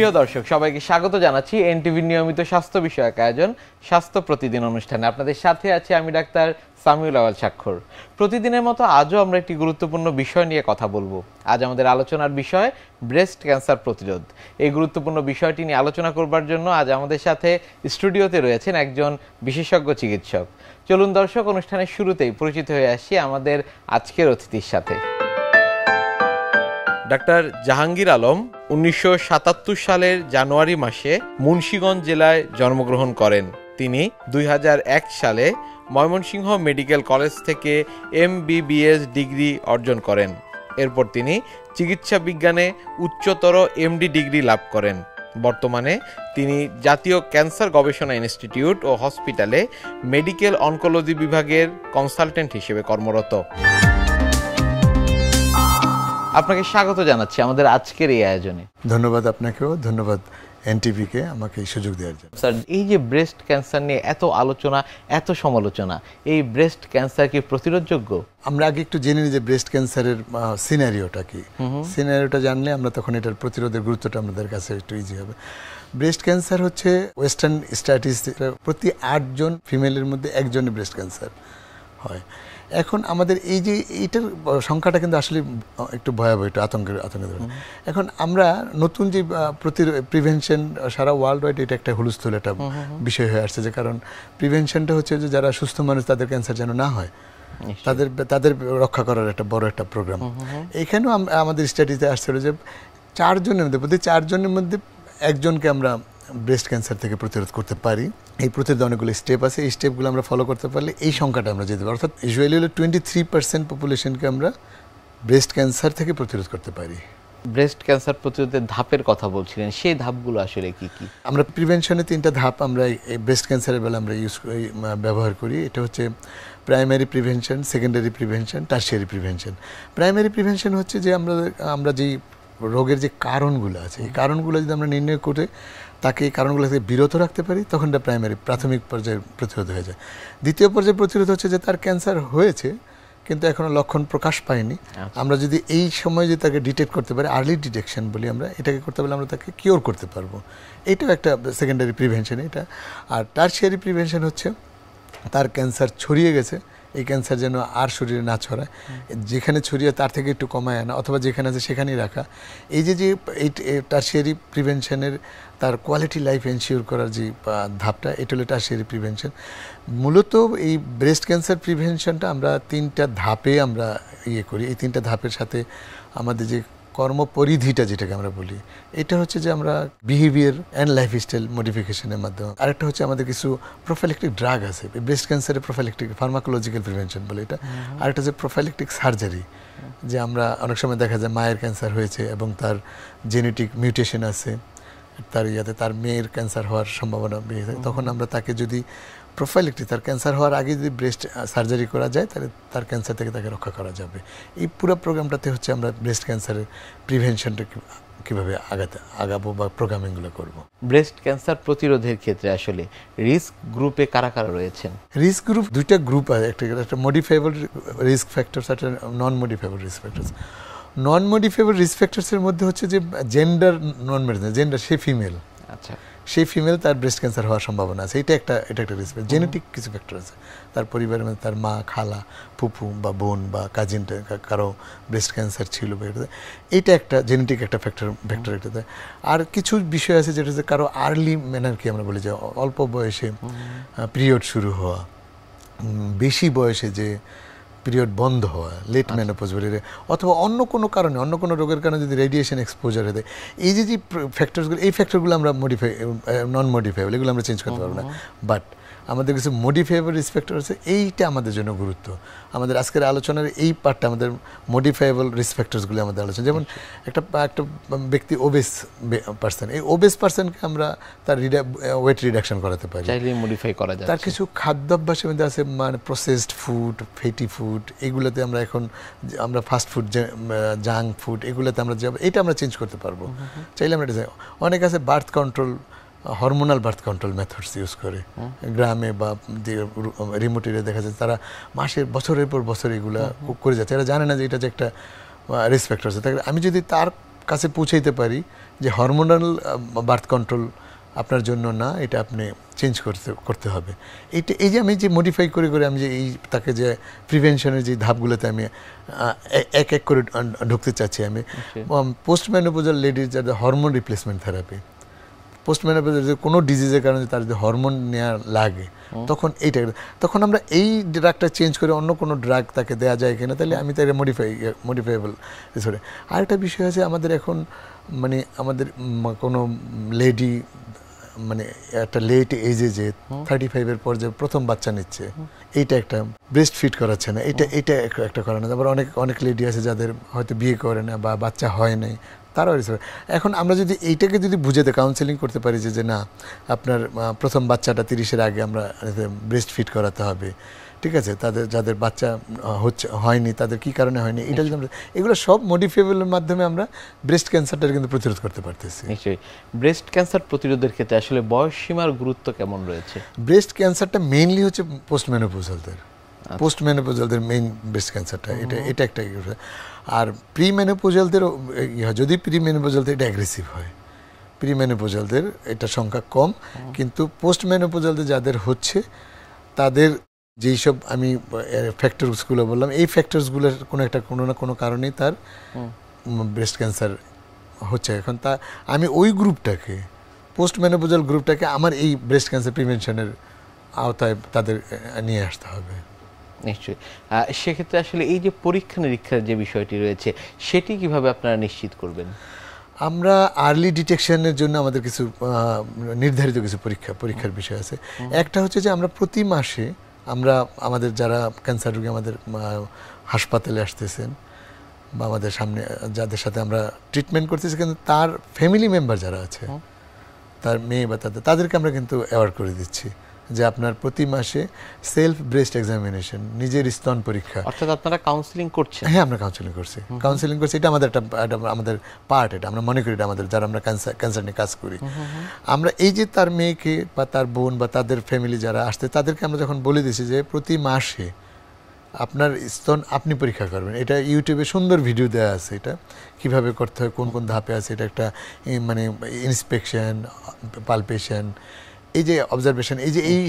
প্রিয় দর্শক সবাইকে স্বাগত জানাচ্ছি এনটিভির নিয়মিত স্বাস্থ্য বিষয়ক আয়োজন স্বাস্থ্য প্রতিদিন অনুষ্ঠানে আপনাদের সাথে আছি আমি ডাক্তার সামিউল আওয়াল স্বাক্ষর প্রতিদিনের মতো আজও আমরা একটি গুরুত্বপূর্ণ বিষয় নিয়ে কথা বলবো আজ আমাদের আলোচনার বিষয় ব্রেস্ট ক্যান্সার প্রতিরোধ এই গুরুত্বপূর্ণ বিষয়টি নিয়ে আলোচনা করবার জন্য আজ আমাদের সাথে স্টুডিওতে রয়েছেন একজন বিশেষজ্ঞ চিকিৎসক চলুন দর্শক অনুষ্ঠানের শুরুতেই পরিচিত হয়ে আসি আমাদের আজকের অতিথির সাথে ডাক্তার জাহাঙ্গীর আলম উনিশশো সালের জানুয়ারি মাসে মুন্সীগঞ্জ জেলায় জন্মগ্রহণ করেন তিনি দুই সালে ময়মনসিংহ মেডিকেল কলেজ থেকে এম ডিগ্রি অর্জন করেন এরপর তিনি চিকিৎসা বিজ্ঞানে উচ্চতর এমডি ডিগ্রি লাভ করেন বর্তমানে তিনি জাতীয় ক্যান্সার গবেষণা ইনস্টিটিউট ও হসপিটালে মেডিকেল অনকোলজি বিভাগের কনসালটেন্ট হিসেবে কর্মরত আপনাকে স্বাগত জানাচ্ছি আমাদের আজকের এই আয়োজনে ধন্যবাদ আপনাকেও ধন্যবাদ এনটিভিকে আমাকে এই সুযোগ দেওয়ার জন্য স্যার এই যে ব্রেস্ট ক্যান্সার নিয়ে এত আলোচনা এত সমালোচনা এই ব্রেস্ট ক্যান্সার কি প্রতিরোধযোগ্য আমরা আগে একটু জেনে নিই যে ব্রেস্ট ক্যান্সারের সিনারিওটা কি সিনারিওটা জানলে আমরা তখন এটার প্রতিরোধের গুরুত্বটা আমাদের কাছে একটু ইজি হবে ব্রেস্ট ক্যান্সার হচ্ছে ওয়েস্টার্ন স্ট্যাটিস প্রতি আটজন ফিমেলের মধ্যে একজনের ব্রেস্ট ক্যান্সার হয় এখন আমাদের এই যে এইটার সংখ্যাটা কিন্তু আসলে একটু ভয়াবহ একটু আতঙ্কের আতঙ্কের এখন আমরা নতুন যে প্রতি প্রিভেনশন সারা ওয়ার্ল্ড ওয়াইড এটা একটা হুলস্থুল একটা বিষয় হয়ে আসছে যে কারণ প্রিভেনশনটা হচ্ছে যে যারা সুস্থ মানুষ তাদের ক্যান্সার যেন না হয় তাদের তাদের রক্ষা করার একটা বড় একটা প্রোগ্রাম এখানেও আমাদের স্টাডিতে আসছিল যে চারজনের মধ্যে প্রতি চারজনের মধ্যে একজনকে আমরা ব্রেস্ট ক্যান্সার থেকে প্রতিরোধ করতে পারি এই প্রথের অনেকগুলো স্টেপ আছে এই স্টেপগুলো আমরা ফলো করতে পারলে এই সংখ্যাটা আমরা যেতে পারি অর্থাৎ ইউজুয়ালি হলো টোয়েন্টি থ্রি পার্সেন্ট পপুলেশনকে আমরা ব্রেস্ট ক্যান্সার থেকে প্রতিরোধ করতে পারি ব্রেস্ট ক্যান্সার প্রতিরোধের ধাপের কথা বলছিলেন সেই ধাপগুলো আসলে কি কি আমরা প্রিভেনশনে তিনটা ধাপ আমরা ব্রেস্ট ক্যান্সারের বেলা আমরা ইউজ ব্যবহার করি এটা হচ্ছে primary prevention secondary prevention tertiary prevention primary prevention হচ্ছে যে আমরা আমরা যেই রোগের যে কারণগুলো আছে এই কারণগুলো যদি আমরা নির্ণয় করে তাকে এই কারণগুলো থেকে বিরত রাখতে পারি তখন এটা প্রাইমারি প্রাথমিক পর্যায়ে প্রতিরোধ হয়ে যায় দ্বিতীয় পর্যায়ে প্রতিরোধ হচ্ছে যে তার ক্যান্সার হয়েছে কিন্তু এখনও লক্ষণ প্রকাশ পায়নি আচ্ছা। আমরা যদি এই সময় যদি তাকে ডিটেক্ট করতে পারি আর্লি ডিটেকশন বলি আমরা এটাকে করতে পারলে আমরা তাকে কিওর করতে পারবো এটাও একটা সেকেন্ডারি প্রিভেনশন এটা আর টার্সিয়ারি প্রিভেনশন হচ্ছে তার ক্যান্সার ছড়িয়ে গেছে এই ক্যান্সার যেন আর শরীরে না ছড়ায় যেখানে ছড়িয়ে তার থেকে একটু কমায় আনা অথবা যেখানে আছে সেখানেই রাখা এই যে যে এই টার্সিয়ারি প্রিভেনশনের তার কোয়ালিটি লাইফ এনশিওর করার যে ধাপটা এটা হলো টার্সিয়ারি প্রিভেনশন মূলত এই ব্রেস্ট ক্যান্সার প্রিভেনশনটা আমরা তিনটা ধাপে আমরা ইয়ে করি এই তিনটা ধাপের সাথে আমাদের যে কর্মপরিধিটা যেটাকে আমরা বলি এটা হচ্ছে যে আমরা বিহেভিয়ার অ্যান্ড লাইফ স্টাইল মডিফিকেশনের মাধ্যমে আরেকটা হচ্ছে আমাদের কিছু প্রোফাইলেকটিক ড্রাগ আছে ব্রেস্ট ক্যান্সারের প্রোফাইলেকটিক ফার্মাকোলজিক্যাল প্রিভেনশন বলে এটা আরেকটা হচ্ছে প্রোফাইলেকটিক সার্জারি যে আমরা অনেক সময় দেখা যায় মায়ের ক্যান্সার হয়েছে এবং তার জেনেটিক মিউটেশন আছে তার ইয়াতে তার মেয়ের ক্যান্সার হওয়ার সম্ভাবনা বেড়ে থাকে তখন আমরা তাকে যদি একটি তার ক্যান্সার হওয়ার আগে যদি ব্রেস্ট সার্জারি করা যায় তাহলে তার ক্যান্সার থেকে তাকে রক্ষা করা যাবে এই পুরো প্রোগ্রামটাতে হচ্ছে আমরা ব্রেস্ট ক্যান্সারের প্রিভেনশনটা কীভাবে আগাতে আগাবো বা প্রোগ্রামিংগুলো করব ব্রেস্ট ক্যান্সার প্রতিরোধের ক্ষেত্রে আসলে রিস্ক গ্রুপে কারা কারা রয়েছেন রিস্ক গ্রুপ দুইটা গ্রুপ আছে একটা একটা মডিফাইবল রিস্ক ফ্যাক্টরস একটা non modifiable risk factors non modifiable risk ফ্যাক্টরসের মধ্যে হচ্ছে যে জেন্ডার নন মেডিসিন জেন্ডার সে ফিমেল আচ্ছা সেই ফিমেল তার ব্রেস্ট ক্যান্সার হওয়ার সম্ভাবনা আছে এটা একটা এটা একটা রিস্ক জেনেটিক কিছু ফ্যাক্টর আছে তার পরিবারের মধ্যে তার মা খালা ফুপু বা বোন বা কাজিন কারো ব্রেস্ট ক্যান্সার ছিল বা এটা একটা জেনেটিক একটা ফ্যাক্টর ফ্যাক্টর এটাতে আর কিছু বিষয় আছে যেটা হচ্ছে কারো আর্লি ম্যানার কি আমরা বলি যে অল্প বয়সে পিরিয়ড শুরু হওয়া বেশি বয়সে যে পিরিয়ড বন্ধ হওয়া লেট মেনোপোজ বলে অথবা অন্য কোনো কারণে অন্য কোনো রোগের কারণে যদি রেডিয়েশন এক্সপোজার হতে এই যে যে ফ্যাক্টরসগুলো এই ফ্যাক্টরগুলো আমরা মডিফাই নন মডিফাইবল এগুলো আমরা চেঞ্জ করতে পারবো না বাট আমাদের কিছু মডিফাইবল রিসপেক্টর আছে এইটা আমাদের জন্য গুরুত্ব আমাদের আজকের আলোচনার এই পার্টটা আমাদের মডিফাইবল রিসফ্যাক্টরসগুলি আমাদের আলোচনা যেমন একটা একটা ব্যক্তি ওবেস পার্সন এই ওবেস পার্সনকে আমরা তার ওয়েট রিডাকশন করাতে পারি মডিফাই করা যায় তার কিছু খাদ্যাভ্যাসের মধ্যে আছে মানে প্রসেসড ফুড ফেটি ফুড এগুলোতে আমরা এখন আমরা ফাস্ট ফুড জাঙ্ক ফুড এগুলোতে আমরা যাব এটা আমরা চেঞ্জ করতে পারবো চাইলে আমরা এটা অনেক আছে birth control hormonal birth control methods use করে গ্রামে বা রিমোট এরিয়া দেখা যায় তারা মাসের বছরের পর বছর এগুলা করে যাচ্ছে এরা জানে না যে এটা যে একটা রিস্ক ফ্যাক্টর আছে আমি যদি তার কাছে পৌঁছাইতে পারি যে হরমোনাল বার্থ কন্ট্রোল আপনার জন্য না এটা আপনি চেঞ্জ করতে করতে হবে এটা এই যে আমি যে মডিফাই করে করে আমি যে এই তাকে যে প্রিভেনশনের যে ধাপগুলোতে আমি এক এক করে ঢুকতে চাচ্ছি আমি পোস্ট ম্যানোপোজাল লেডিজ যাদের হরমোন রিপ্লেসমেন্ট থেরাপি পোস্টম্যানোপেজ যদি কোনো ডিজিজের কারণে তার যদি হরমোন নেওয়া লাগে তখন এইটা তখন আমরা এই ড্রাগটা চেঞ্জ করে অন্য কোনো ড্রাগ তাকে দেওয়া যায় কিনা তাহলে আমি তাকে মডিফাই মডিফাইবল সরি আরেকটা বিষয় আছে আমাদের এখন মানে আমাদের কোনো লেডি মানে একটা লেট এজে যে থার্টি ফাইভের পর যে প্রথম বাচ্চা নিচ্ছে এইটা একটা ব্রেস্ট ফিট করাচ্ছে না এটা এটা একটা করানো না আবার অনেক অনেক লেডি আছে যাদের হয়তো বিয়ে করে না বা বাচ্চা হয় নাই তারাও রিসার্চ এখন আমরা যদি এইটাকে যদি বুঝে দেয় কাউন্সেলিং করতে পারি যে না আপনার প্রথম বাচ্চাটা তিরিশের আগে আমরা ব্রেস্ট ফিট করাতে হবে ঠিক আছে তাদের যাদের বাচ্চা হচ্ছে হয়নি তাদের কি কারণে হয়নি এটা যদি আচ্ছা। আমরা এগুলো সব মডিফিয়েবলের মাধ্যমে আমরা ব্রেস্ট ক্যান্সারটা কিন্তু প্রতিরোধ করতে পারতেছি নিশ্চয়ই ব্রেস্ট ক্যান্সার প্রতিরোধের ক্ষেত্রে আসলে বয়স সীমার গুরুত্ব কেমন রয়েছে ব্রেস্ট ক্যান্সারটা মেইনলি হচ্ছে পোস্টম্যানোপোজালদের পোস্ট মেনোপোজালদের মেইন ব্রেস্ট ক্যান্সারটা এটা এটা একটা ইয়ে আর প্রি মেনোপোজালদের ইয়ে যদি প্রি মেনোপোজালদের এটা অ্যাগ্রেসিভ হয় প্রি মেনোপোজালদের এটা সংখ্যা কম কিন্তু পোস্ট মেনোপোজালদের যাদের হচ্ছে তাদের যেই সব আমি ফ্যাক্টরসগুলো বললাম এই ফ্যাক্টরসগুলোর কোনো একটা কোনো না কোনো কারণেই তার ব্রেস্ট ক্যান্সার হচ্ছে এখন তা আমি ওই গ্রুপটাকে পোস্ট মেনোপোজাল গ্রুপটাকে আমার এই ব্রেস্ট ক্যান্সার প্রিভেনশনের আওতায় তাদের নিয়ে আসতে হবে নিশ্চয়ই সেক্ষেত্রে আসলে এই যে পরীক্ষা নিরীক্ষার যে বিষয়টি রয়েছে সেটি কিভাবে আপনারা নিশ্চিত করবেন আমরা আর্লি ডিটেকশনের জন্য আমাদের কিছু নির্ধারিত কিছু পরীক্ষা পরীক্ষার বিষয় আছে একটা হচ্ছে যে আমরা প্রতি মাসে আমরা আমাদের যারা ক্যান্সার রোগী আমাদের হাসপাতালে আসতেছেন বা আমাদের সামনে যাদের সাথে আমরা ট্রিটমেন্ট করতেছি কিন্তু তার ফ্যামিলি মেম্বার যারা আছে তার মেয়ে বা তাদের তাদেরকে আমরা কিন্তু অ্যাওয়ার্ড করে দিচ্ছি যে আপনার প্রতি মাসে সেলফ ব্রেস্ট এক্সামিনেশন নিজের স্তন পরীক্ষা অর্থাৎ আপনারা কাউন্সিলিং করছেন হ্যাঁ আমরা কাউন্সিলিং করছি কাউন্সিলিং করছি এটা আমাদের একটা আমাদের পার্ট এটা আমরা মনে করি এটা আমাদের যারা আমরা ক্যান্সার ক্যান্সার নিয়ে কাজ করি আমরা এই যে তার মেয়েকে বা তার বোন বা তাদের ফ্যামিলি যারা আসতে তাদেরকে আমরা যখন বলে দিছি যে প্রতি মাসে আপনার স্তন আপনি পরীক্ষা করবেন এটা ইউটিউবে সুন্দর ভিডিও দেওয়া আছে এটা কিভাবে করতে হয় কোন কোন ধাপে আছে এটা একটা মানে ইন্সপেকশন পালপেশন এই যে অবজারভেশন এই যে এই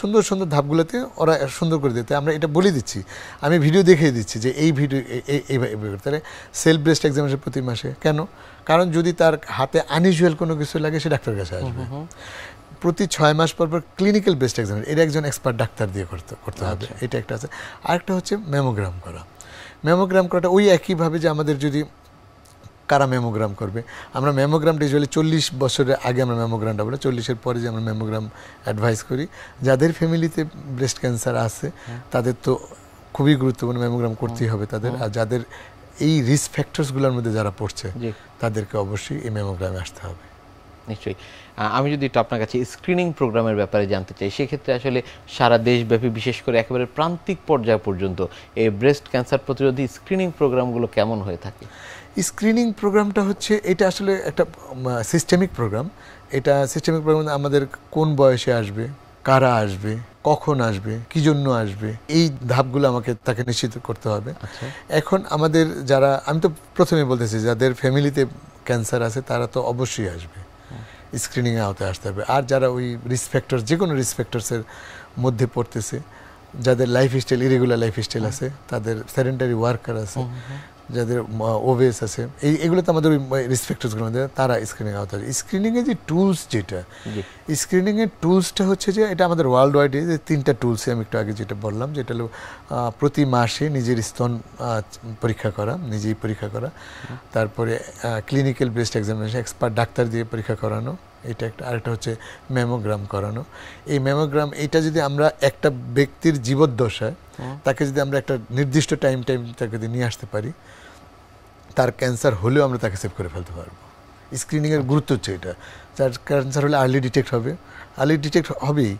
সুন্দর সুন্দর ধাপগুলোতে ওরা সুন্দর করে দিতে আমরা এটা বলে দিচ্ছি আমি ভিডিও দেখিয়ে দিচ্ছি যে এই ভিডিও এইভাবে তাহলে সেলফ ব্রেস্ট এক্সামিনেশন প্রতি মাসে কেন কারণ যদি তার হাতে আনইউজুয়াল কোনো কিছু লাগে সে ডাক্তারের কাছে আসবে প্রতি ছয় মাস পর পর ক্লিনিক্যাল বেস্ট এক্সামিন এটা একজন এক্সপার্ট ডাক্তার দিয়ে করতে করতে হবে আচ্ছা। এটা একটা আছে আরেকটা হচ্ছে ম্যামোগ্রাম করা ম্যামোগ্রাম করাটা ওই একইভাবে যে আমাদের যদি কারা ম্যামোগ্রাম করবে আমরা ম্যামোগ্রামটা ইউজুয়ালি চল্লিশ বছরের আগে আমরা ম্যামোগ্রামটা বলি চল্লিশের পরে যে আমরা ম্যামোগ্রাম অ্যাডভাইস করি যাদের ফ্যামিলিতে ব্রেস্ট ক্যান্সার আছে হ্যাঁ। তাদের তো খুবই গুরুত্বপূর্ণ ম্যামোগ্রাম করতেই হবে তাদের আর যাদের এই রিস্ক ফ্যাক্টরসগুলোর মধ্যে যারা পড়ছে তাদেরকে অবশ্যই এই ম্যামোগ্রামে আসতে হবে নিশ্চয়ই আমি যদি একটু আপনার কাছে স্ক্রিনিং প্রোগ্রামের ব্যাপারে জানতে চাই সেক্ষেত্রে আসলে সারা দেশব্যাপী বিশেষ করে একেবারে প্রান্তিক পর্যায় পর্যন্ত এই ব্রেস্ট ক্যান্সার প্রতিরোধী স্ক্রিনিং প্রোগ্রামগুলো কেমন হয়ে থাকে স্ক্রিনিং প্রোগ্রামটা হচ্ছে এটা আসলে একটা সিস্টেমিক প্রোগ্রাম এটা সিস্টেমিক মানে প্রোগ্রাম আমাদের কোন বয়সে আসবে কারা আসবে কখন আসবে কি জন্য আসবে এই ধাপগুলো আমাকে তাকে নিশ্চিত করতে হবে আচ্ছা। এখন আমাদের যারা আমি তো প্রথমে বলতেছি যাদের ফ্যামিলিতে ক্যান্সার আছে তারা তো অবশ্যই আসবে স্ক্রিনিংয়ে আওতে আসতে হবে আর যারা ওই রিসফ্যাক্টর যে কোনো রিসফ্যাক্টরসের মধ্যে পড়তেছে যাদের লাইফস্টাইল ইরেগুলার লাইফ স্টাইল আছে তাদের স্যারেন্ডারি ওয়ার্কার আছে যাদের ওভেস আছে এই এগুলো তো আমাদের ওই রিসপেক্টসগুলো আমাদের তারা স্ক্রিনিং আওতা স্ক্রিনিংয়ে যে টুলস যেটা স্ক্রিনিংয়ের টুলসটা হচ্ছে যে এটা আমাদের ওয়ার্ল্ড ওয়াইডে যে তিনটা টুলস আমি একটু আগে যেটা বললাম যেটা হলো প্রতি মাসে নিজের স্তন পরীক্ষা করা নিজেই পরীক্ষা করা তারপরে clinical breast examination expert doctor দিয়ে পরীক্ষা করানো এটা একটা আরেকটা হচ্ছে ম্যামোগ্রাম করানো এই ম্যামোগ্রাম এটা যদি আমরা একটা ব্যক্তির জীবদ্দশায় হ্যাঁ। তাকে যদি আমরা একটা নির্দিষ্ট টাইম টাইম তাকে যদি নিয়ে আসতে পারি তার ক্যান্সার হলেও আমরা তাকে সেভ করে ফেলতে পারবো স্ক্রিনিংয়ের আচ্ছা। গুরুত্ব হচ্ছে এটা যার ক্যান্সার হলে আর্লি ডিটেক্ট হবে আর্লি ডিটেক্ট হবেই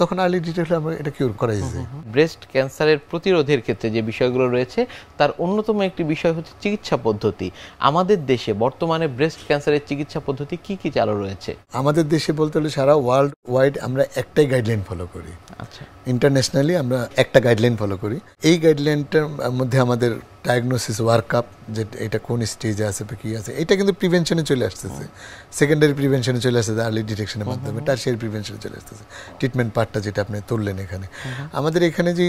তখন আর্লি ডিটেকশন আমরা এটা কিউর করা যায় ব্রেস্ট ক্যান্সারের প্রতিরোধের ক্ষেত্রে যে বিষয়গুলো রয়েছে তার অন্যতম একটি বিষয় হচ্ছে চিকিৎসা পদ্ধতি আমাদের দেশে বর্তমানে ব্রেস্ট ক্যান্সারের চিকিৎসা পদ্ধতি কি কি চালু রয়েছে আমাদের দেশে বলতে হলে সারা ওয়ার্ল্ড ওয়াইড আমরা একটাই গাইডলাইন ফলো করি আচ্ছা ইন্টারন্যাশনালি আমরা একটা গাইডলাইন ফলো করি এই গাইডলাইনটার মধ্যে আমাদের ডায়াগনোসিস ওয়ার্কআপ যে এটা কোন স্টেজে আছে বা কী আছে এটা কিন্তু প্রিভেনশনে চলে আসতেছে সেকেন্ডারি প্রিভেনশনে চলে আসতেছে আর্লি ডিটেকশনের মাধ্যমে তার সেই প্রিভেনশনে চলে আসতেছে ট্রিটমেন্ট পার্টটা যেটা আপনি তুললেন এখানে আমাদের এখানে যে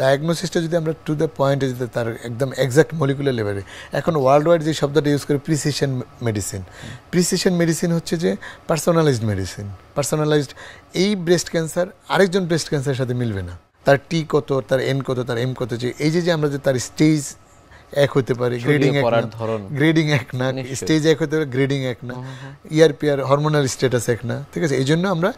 ডায়াগনোসিসটা যদি আমরা টু দ্য পয়েন্টে যেতে তার একদম একজ্যাক্ট মলিকুলার লেভেলে এখন ওয়ার্ল্ড ওয়াইড যে শব্দটা ইউজ করে প্রিসিশন মেডিসিন প্রিসিশন মেডিসিন হচ্ছে যে পার্সোনালাইজড মেডিসিন পার্সোনালাইজড এই ব্রেস্ট ক্যান্সার আরেকজন ব্রেস্ট ক্যান্সারের সাথে মিলবে না তার টি কত তার এন কত তার এম কত যে এই যে আমরা যে তার স্টেজ এক হতে পারে গ্রেডিং এক না গ্রেডিং এক না স্টেজ এক হতে পারে গ্রেডিং এক না ইয়ার পিয়ার হরমোনাল স্ট্যাটাস এক না ঠিক আছে এই জন্য আমরা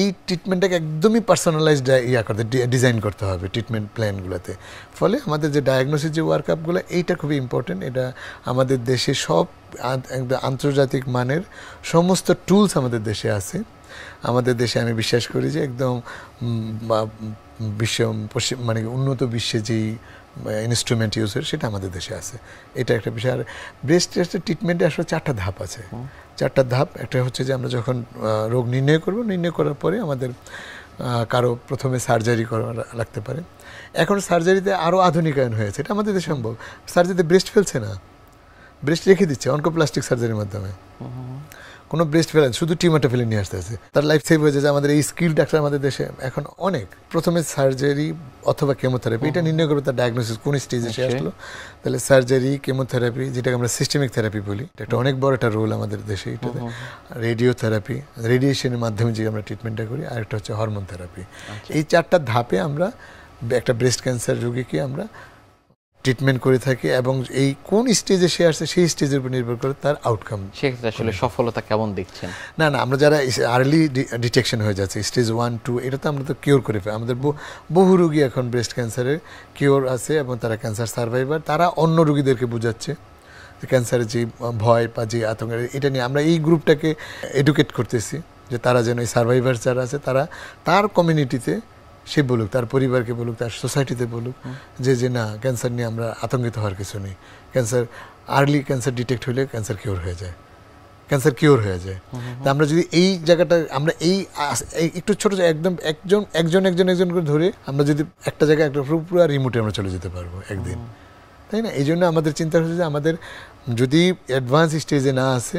এই ট্রিটমেন্টটাকে একদমই পার্সোনালাইজড ইয়া করতে ডিজাইন করতে হবে ট্রিটমেন্ট প্ল্যানগুলোতে ফলে আমাদের যে ডায়াগনোসিস যে আপগুলো এইটা খুবই ইম্পর্টেন্ট এটা আমাদের দেশে সব একদম আন্তর্জাতিক মানের সমস্ত টুলস আমাদের দেশে আছে আমাদের দেশে আমি বিশ্বাস করি যে একদম বিশ্ব মানে উন্নত বিশ্বে যেই ইনস্ট্রুমেন্ট ইউজের সেটা আমাদের দেশে আছে এটা একটা বিষয় আর ব্রেস্ট টেস্টের ট্রিটমেন্টে আসলে চারটা ধাপ আছে চারটা ধাপ একটা হচ্ছে যে আমরা যখন রোগ নির্ণয় করব নির্ণয় করার পরে আমাদের কারো প্রথমে সার্জারি করা লাগতে পারে এখন সার্জারিতে আরও আধুনিকায়ন হয়েছে এটা আমাদের দেশে সম্ভব সার্জারিতে ব্রেস্ট ফেলছে না ব্রেস্ট রেখে দিচ্ছে অনকোপ্লাস্টিক সার্জারির মাধ্যমে কোনো ব্রেস্ট ফেলেন শুধু টিউমারটা ফেলে নিয়ে আসতেছে তার লাইফ সেভ হয়ে যে আমাদের এই স্কিল ডাক্তার আমাদের দেশে এখন অনেক প্রথমে সার্জারি অথবা কেমোথেরাপি এটা নির্ণয় করবে তার ডায়াগনোসিস কোন স্টেজে সে আসলো তাহলে সার্জারি কেমোথেরাপি যেটাকে আমরা সিস্টেমিক থেরাপি বলি এটা অনেক বড় একটা রোল আমাদের দেশে এটাতে রেডিওথেরাপি রেডিয়েশনের মাধ্যমে যে আমরা ট্রিটমেন্টটা করি আর একটা হচ্ছে হরমোন থেরাপি আচ্ছা। এই চারটা ধাপে আমরা একটা ব্রেস্ট ক্যান্সার রোগীকে আমরা ট্রিটমেন্ট করে থাকে এবং এই কোন স্টেজে সে আসছে সেই স্টেজের উপর নির্ভর করে তার আউটকাম আসলে সফলতা কেমন দেখছেন না না আমরা যারা আর্লি ডিটেকশন হয়ে যাচ্ছে স্টেজ ওয়ান টু এটা তো আমরা তো কিওর করে ফেলি আমাদের বহু রুগী এখন ব্রেস্ট ক্যান্সারের কিওর আছে এবং তারা ক্যান্সার সার্ভাইভার তারা অন্য রুগীদেরকে বোঝাচ্ছে ক্যান্সারের যে ভয় বা যে আতঙ্ক এটা নিয়ে আমরা এই গ্রুপটাকে এডুকেট করতেছি যে তারা যেন এই সার্ভাইভার যারা আছে তারা তার কমিউনিটিতে সে বলুক তার পরিবারকে বলুক তার সোসাইটিতে বলুক যে যে না ক্যান্সার নিয়ে আমরা আতঙ্কিত হওয়ার কিছু নেই ক্যান্সার আর্লি ক্যান্সার ডিটেক্ট হলে ক্যান্সার কিওর হয়ে যায় ক্যান্সার কিওর হয়ে যায় তা আমরা যদি এই জায়গাটা আমরা এই একটু ছোট একদম একজন একজন একজন একজন করে ধরে আমরা যদি একটা জায়গায় একটা পুরো রিমোটে আমরা চলে যেতে পারবো একদিন তাই না এই জন্য আমাদের চিন্তা হচ্ছে যে আমাদের যদি অ্যাডভান্স স্টেজে না আসে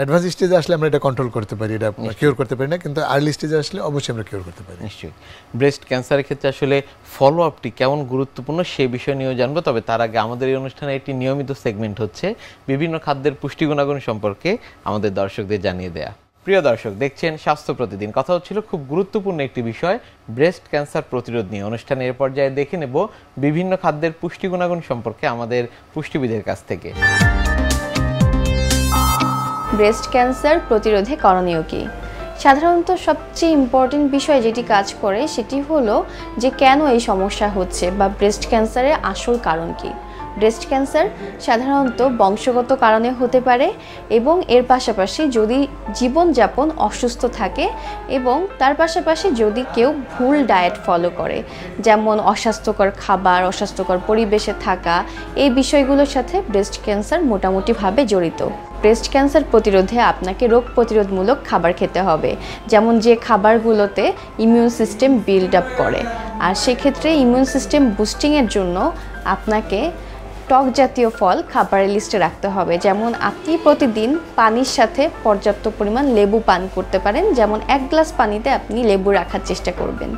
অ্যাডভান্স স্টেজে আসলে আমরা এটা কন্ট্রোল করতে পারি এটা কিওর করতে পারি না কিন্তু আর্লি স্টেজে আসলে অবশ্যই আমরা কিওর করতে পারি নিশ্চয়ই ব্রেস্ট ক্যান্সারের ক্ষেত্রে আসলে ফলো আপটি কেমন গুরুত্বপূর্ণ সে বিষয় নিয়েও জানবো তবে তার আগে আমাদের এই অনুষ্ঠানে একটি নিয়মিত সেগমেন্ট হচ্ছে বিভিন্ন খাদ্যের পুষ্টি গুণাগুণ সম্পর্কে আমাদের দর্শকদের জানিয়ে দেয়া প্রিয় দর্শক দেখছেন স্বাস্থ্য প্রতিদিন কথা হচ্ছিল খুব গুরুত্বপূর্ণ একটি বিষয় ব্রেস্ট ক্যান্সার প্রতিরোধ নিয়ে অনুষ্ঠানে এর পর্যায়ে দেখে নেব বিভিন্ন খাদ্যের পুষ্টি গুণাগুণ সম্পর্কে আমাদের পুষ্টিবিদের কাছ থেকে ব্রেস্ট ক্যান্সার প্রতিরোধে করণীয় কী সাধারণত সবচেয়ে ইম্পর্টেন্ট বিষয় যেটি কাজ করে সেটি হলো যে কেন এই সমস্যা হচ্ছে বা ব্রেস্ট ক্যান্সারের আসল কারণ কী ব্রেস্ট ক্যান্সার সাধারণত বংশগত কারণে হতে পারে এবং এর পাশাপাশি যদি জীবনযাপন অসুস্থ থাকে এবং তার পাশাপাশি যদি কেউ ভুল ডায়েট ফলো করে যেমন অস্বাস্থ্যকর খাবার অস্বাস্থ্যকর পরিবেশে থাকা এই বিষয়গুলোর সাথে ব্রেস্ট ক্যান্সার মোটামুটিভাবে জড়িত ব্রেস্ট ক্যান্সার প্রতিরোধে আপনাকে রোগ প্রতিরোধমূলক খাবার খেতে হবে যেমন যে খাবারগুলোতে ইমিউন সিস্টেম বিল্ড আপ করে আর সেক্ষেত্রে ইমিউন সিস্টেম বুস্টিংয়ের জন্য আপনাকে টক জাতীয় ফল খাবারের লিস্টে রাখতে হবে যেমন আপনি প্রতিদিন পানির সাথে পর্যাপ্ত পরিমাণ লেবু পান করতে পারেন যেমন এক গ্লাস পানিতে আপনি লেবু রাখার চেষ্টা করবেন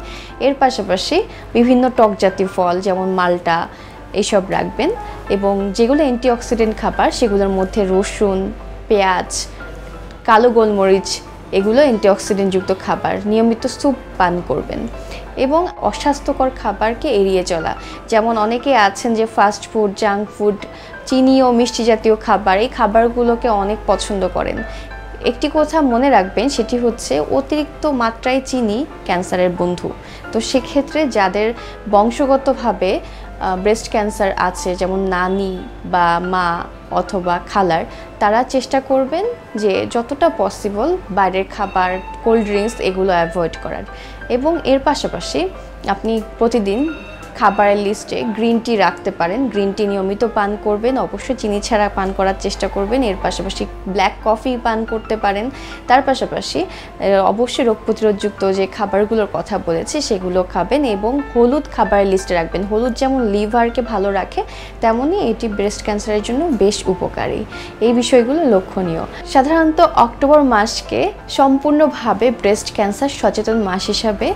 এর পাশাপাশি বিভিন্ন টক জাতীয় ফল যেমন মালটা এইসব রাখবেন এবং যেগুলো অ্যান্টিঅক্সিডেন্ট খাবার সেগুলোর মধ্যে রসুন পেঁয়াজ কালো গোলমরিচ এগুলো অ্যান্টিঅক্সিডেন্টযুক্ত খাবার নিয়মিত স্যুপ পান করবেন এবং অস্বাস্থ্যকর খাবারকে এড়িয়ে চলা যেমন অনেকে আছেন যে ফাস্ট ফুড জাঙ্ক ফুড চিনি ও মিষ্টি জাতীয় খাবার এই খাবারগুলোকে অনেক পছন্দ করেন একটি কথা মনে রাখবেন সেটি হচ্ছে অতিরিক্ত মাত্রায় চিনি ক্যান্সারের বন্ধু তো সেক্ষেত্রে যাদের বংশগতভাবে ব্রেস্ট ক্যান্সার আছে যেমন নানি বা মা অথবা খালার তারা চেষ্টা করবেন যে যতটা পসিবল বাইরের খাবার কোল্ড ড্রিঙ্কস এগুলো অ্যাভয়েড করার এবং এর পাশাপাশি আপনি প্রতিদিন খাবারের লিস্টে গ্রিন টি রাখতে পারেন গ্রিন টি নিয়মিত পান করবেন অবশ্যই চিনি ছাড়া পান করার চেষ্টা করবেন এর পাশাপাশি ব্ল্যাক কফি পান করতে পারেন তার পাশাপাশি অবশ্যই রোগ প্রতিরোধযুক্ত যে খাবারগুলোর কথা বলেছি সেগুলো খাবেন এবং হলুদ খাবারের লিস্টে রাখবেন হলুদ যেমন লিভারকে ভালো রাখে তেমনই এটি ব্রেস্ট ক্যান্সারের জন্য বেশ উপকারী এই বিষয়গুলো লক্ষণীয় সাধারণত অক্টোবর মাসকে সম্পূর্ণভাবে ব্রেস্ট ক্যান্সার সচেতন মাস হিসাবে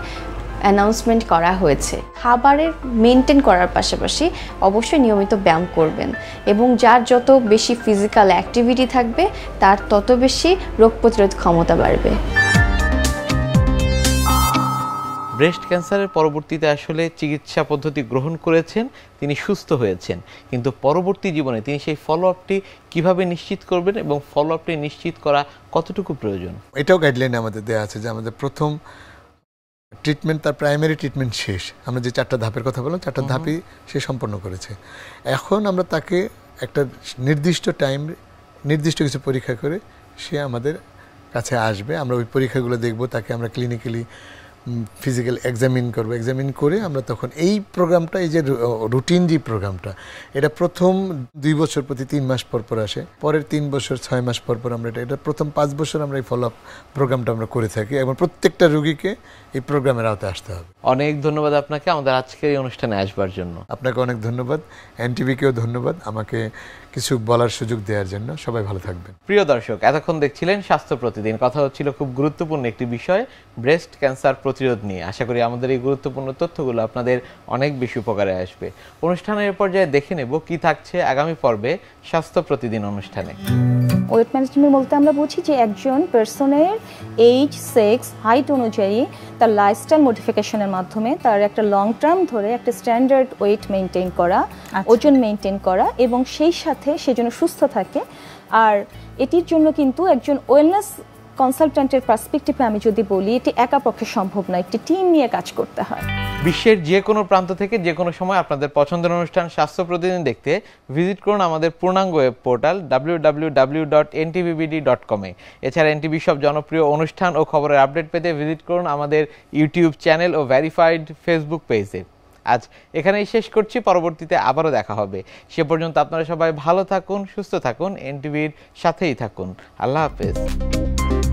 অ্যানাউন্সমেন্ট করা হয়েছে খাবারের মেনটেন করার পাশাপাশি অবশ্যই নিয়মিত ব্যায়াম করবেন এবং যার যত বেশি ফিজিক্যাল অ্যাক্টিভিটি থাকবে তার তত বেশি রোগ প্রতিরোধ ক্ষমতা বাড়বে ব্রেস্ট ক্যান্সারের পরবর্তীতে আসলে চিকিৎসা পদ্ধতি গ্রহণ করেছেন তিনি সুস্থ হয়েছেন কিন্তু পরবর্তী জীবনে তিনি সেই ফলো আপটি কীভাবে নিশ্চিত করবেন এবং ফলো আপটি নিশ্চিত করা কতটুকু প্রয়োজন এটাও গাইডলাইন আমাদের দেওয়া আছে যে আমাদের প্রথম ট্রিটমেন্ট তার প্রাইমারি ট্রিটমেন্ট শেষ আমরা যে চারটা ধাপের কথা বললাম চারটা ধাপই সে সম্পন্ন করেছে এখন আমরা তাকে একটা নির্দিষ্ট টাইম নির্দিষ্ট কিছু পরীক্ষা করে সে আমাদের কাছে আসবে আমরা ওই পরীক্ষাগুলো দেখব তাকে আমরা ক্লিনিক্যালি ফিজিক্যাল এক্সামিন করবো এক্সামিন করে আমরা তখন এই প্রোগ্রামটা এই যে রুটিন যে প্রোগ্রামটা এটা প্রথম দুই বছর প্রতি তিন মাস পর পর আসে পরের তিন বছর ছয় মাস পর পর আমরা এটা এটা প্রথম পাঁচ বছর আমরা এই ফলো আপ প্রোগ্রামটা আমরা করে থাকি এবং প্রত্যেকটা রুগীকে এই প্রোগ্রামের আওতায় আসতে হবে অনেক ধন্যবাদ আপনাকে আমাদের আজকের এই অনুষ্ঠানে আসবার জন্য আপনাকে অনেক ধন্যবাদ এনটিভিকেও ধন্যবাদ আমাকে কিছু বলার সুযোগ দেওয়ার জন্য সবাই ভালো থাকবেন প্রিয় দর্শক এতক্ষণ দেখছিলেন স্বাস্থ্য প্রতিদিন কথা হচ্ছিল খুব গুরুত্বপূর্ণ একটি বিষয় ব্রেস্ট ক্যান্সার প্রতিরোধ নিয়ে আশা করি আমাদের এই গুরুত্বপূর্ণ তথ্যগুলো আপনাদের অনেক বেশি উপকারে আসবে অনুষ্ঠানের পর্যায়ে দেখে নেব কি থাকছে আগামী পর্বে স্বাস্থ্য প্রতিদিন অনুষ্ঠানে ওয়েট ম্যানেজমেন্ট বলতে আমরা বুঝি যে একজন পার্সনের এইজ সেক্স হাইট অনুযায়ী তার লাইফস্টাইল মডিফিকেশনের মাধ্যমে তার একটা লং টার্ম ধরে একটা স্ট্যান্ডার্ড ওয়েট মেনটেন করা আচ্ছা। ওজন মেনটেন করা এবং সেই সাথে সে যেন সুস্থ থাকে আর এটির জন্য কিন্তু একজন ওয়েলনেস কনসালট্যান্টের পার্সপেক্টিভে আমি যদি বলি এটি একা পক্ষে সম্ভব নয় একটি টিম নিয়ে কাজ করতে হয় বিশ্বের যে কোনো প্রান্ত থেকে যে কোনো সময় আপনাদের পছন্দের অনুষ্ঠান স্বাস্থ্য প্রতিদিন দেখতে ভিজিট করুন আমাদের পূর্ণাঙ্গ ওয়েব পোর্টাল www.ntbbd.com এ এছাড়া এনটিভি সব জনপ্রিয় অনুষ্ঠান ও খবরের আপডেট পেতে ভিজিট করুন আমাদের ইউটিউব চ্যানেল ও ভ্যারিফাইড ফেসবুক পেজে আজ এখানেই শেষ করছি পরবর্তীতে আবারও দেখা হবে সে পর্যন্ত আপনারা সবাই ভালো থাকুন সুস্থ থাকুন এনটিভির সাথেই থাকুন আল্লাহ হাফেজ